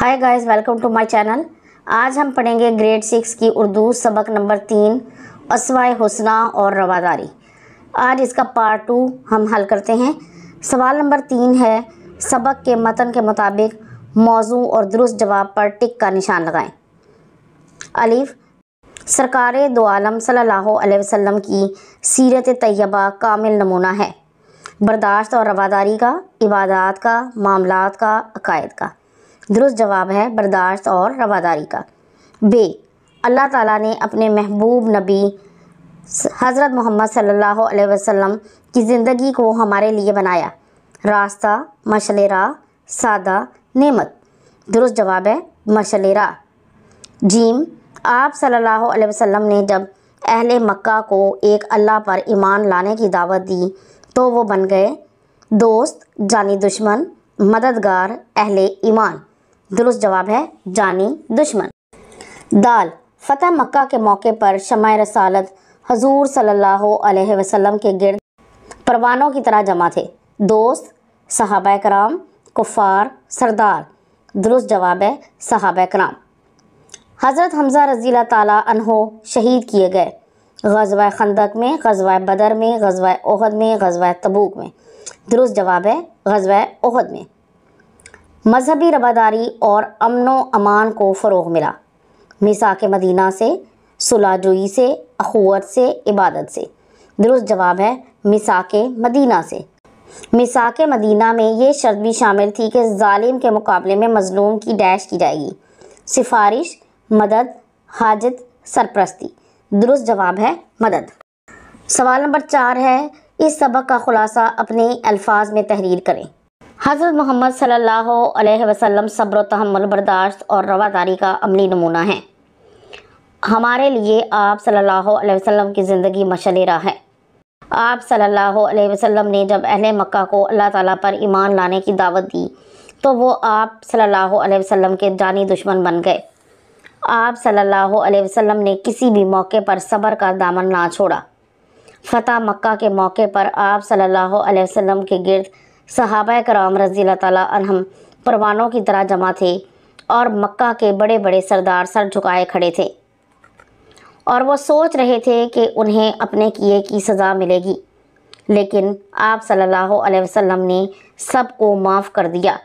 hi guys welcome to my channel आज हम पढ़ेंगे ग्रेड सिक्स की उर्दू सबक नंबर तीन असवाय हुसना और रवादारी आज इसका पार्ट टू हम हल करते हैं सवाल नंबर तीन है सबक के मतन के मुताबिक मौजू और दुरुस्त जवाब पर टिक का निशान लगाएं अलीफ सरकार दो आलम वसम की सीरत तैयबा कामिल नमूना है बर्दाश्त और रवादारी का इबादत का मामलत का अकायद का दुरुस्त जवाब है बर्दाश्त और रवादारी का बे अल्लाह ताला ने अपने महबूब नबी हज़रत मोहम्मद सल्लल्लाहु अलैहि वसल्लम की ज़िंदगी को हमारे लिए बनाया रास्ता मशलेरा सादा नेमत दुरुस्त जवाब है मशलेरा जीम आप सल्लल्लाहु अलैहि वसल्लम ने जब अहले मक्का को एक अल्लाह पर ईमान लाने की दावत दी तो वो बन गए दोस्त जानी दुश्मन मददगार अहले ईमान दुरुस्त जवाब है जानी दुश्मन दाल फतेह मक्का के मौके पर शमाय रसालत हजूर सल्लल्लाहु अलैहि वसल्लम के गिरद परवानों की तरह जमा थे दोस्त सहाबा कराम कुफ़ार सरदार दुरुस्त जवाब है सहाबा कराम हज़रत हमज़ा रजील तहो शहीद किए गए गजवा खंदक में गजवा बदर में गजवा ओहद में गजवा तबूक में दुरुस्त जवाब है गजवा ओहद में मजहबी रवादारी और अमनो अमान को फ़रोग मिला मिसा के मदीना से सुलाजोई से अखुवत से इबादत से दुरुस्त जवाब है मिसा के मदीना से मिसा के मदीना में ये शर्त भी शामिल थी कि ालिम के मुकाबले में मजलूम की डैश की जाएगी सिफारिश मदद हाजत सरपरस्ती दुरुस्त जवाब है मदद सवाल नंबर चार है इस सबक का ख़ुलासा अपने अल्फाज में तहरीर करें हज़रत मोहम्मद सल्लल्लाहु अलैहि वसल्लम सब्र तहमल बर्दाश्त और रवादारी का अमली नमूना है हमारे लिए आप सल्लल्लाहु अलैहि वसल्लम की ज़िंदगी मशलेरा है आप सल्लल्लाहु अलैहि वसल्लम ने जब अहल मक्का को अल्लाह ताला पर ईमान लाने की दावत दी तो वो आप सल्लल्लाहु अलैहि वसल्लम के जानी दुश्मन बन गए आप सल्लल्लाहु अलैहि वसल्लम ने किसी भी मौके पर सब्र का दामन ना छोड़ा फ़तह मक्का के मौके पर आप सल्लल्लाहु अलैहि वसल्लम के गिरद सहाबा कराम रजी तम परवानों की तरह जमा थे और मक्का के बड़े बड़े सरदार सर झुकाए खड़े थे और वो सोच रहे थे कि उन्हें अपने किए की सज़ा मिलेगी लेकिन आप सल्लल्लाहु अलैहि वसल्लम ने सबको माफ़ कर दिया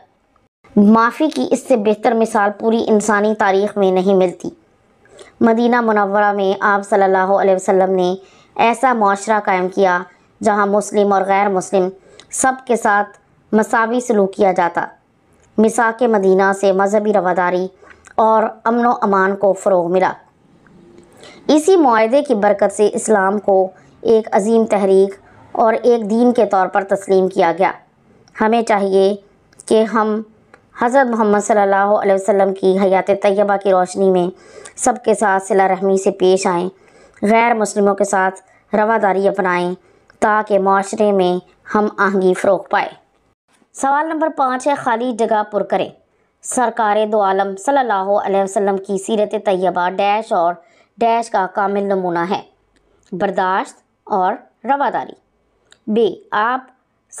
माफ़ी की इससे बेहतर मिसाल पूरी इंसानी तारीख में नहीं मिलती मदीना मुनवरा में आप सल्लल्लाहु अलैहि वसल्लम ने ऐसा माशरा कायम किया जहां मुस्लिम और गैर मुस्लिम सब के साथ मसावी सलूक किया जाता मिसा के मदीना से मजहबी रवादारी और अमन अमान को फ़रोग मिला इसी माहे की बरकत से इस्लाम को एक अजीम तहरीक और एक दीन के तौर पर तस्लीम किया गया हमें चाहिए कि हम हज़रत मोहम्मद सल्लल्लाहु अलैहि वसल्लम की हयात तय्यबा की रोशनी में सबके साथ सिला रहमी से पेश आएं गैर मुस्लिमों के साथ रवादारी अपनाएं ताकि माशरे में हम आहंगी फ़रोक पाए सवाल नंबर पाँच है खाली जगह पुर करें सरकार दो आलम सल्लल्लाहु अलैहि वसल्लम की सीरत तैयबा डैश और डैश का कामिल नमूना है बर्दाश्त और रवादारी बे आप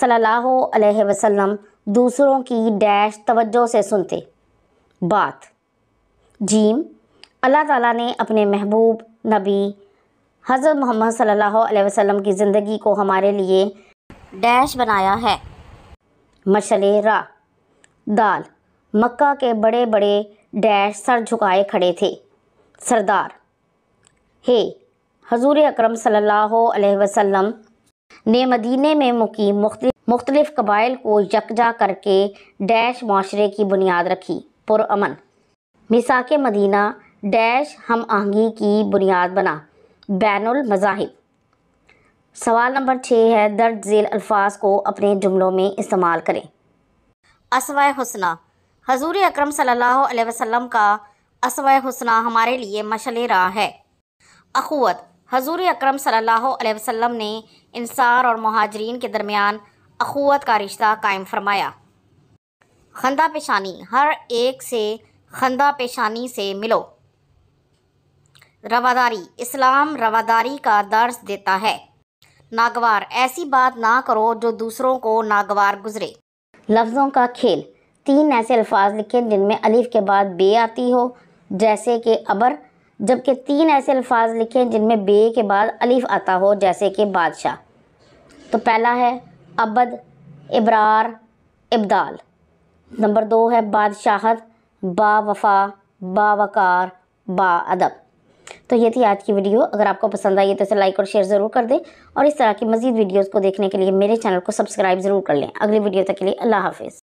सल्लल्लाहु अलैहि वसल्लम दूसरों की डैश तवज्जो से सुनते बात जीम अल्लाह ताला ने अपने महबूब नबी हज़रत मोहम्मद सल्लल्लाहु अलैहि वसल्लम की ज़िंदगी को हमारे लिए डैश बनाया है रा दाल मक्का के बड़े बड़े डैश सर झुकाए खड़े थे सरदार हे हजूर अक्रम सल्लल्लाहु अलैहि वसल्लम ने मदीने में मुकी मुख्तलिफ कबाइल को यकजा करके डैश माशरे की बुनियाद रखी पुरमन मिसाक मदीना डैश हम आहंगी की बुनियाद बना बैन मज़ाहिब सवाल नंबर छः है दर्ज झेल अल्फाज को अपने जुमलों में इस्तेमाल करें असवा हसना हजूर अक्रम सम का असवा हसना हमारे लिए मशल राह है अख़वत हजूर अक्रम सम ने इंसार और महाजरीन के दरमियान अख़वत का रिश्ता कायम फरमाया खंदा पेशानी हर एक से खंदा पेशानी से मिलो रवादारी इस्लाम रवादारी का दर्ज देता है नागवार ऐसी बात ना करो जो दूसरों को नागवार गुजरे लफ्ज़ों का खेल तीन ऐसे अल्फाज लिखें जिनमें अलिफ के बाद बे आती हो जैसे कि अबर जबकि तीन ऐसे अल्फाज लिखें जिनमें बे के बाद अलिफ आता हो जैसे कि बादशाह तो पहला है अबद इबरार इब्दाल नंबर दो है बादशाहत वकार बा अदब तो ये थी आज की वीडियो अगर आपको पसंद आई है तो इसे लाइक और शेयर ज़रूर कर दें और इस तरह की मजीद वीडियोज़ को देखने के लिए मेरे चैनल को सब्सक्राइब ज़रूर कर लें अगली वीडियो तक के लिए अल्लाह हाफ़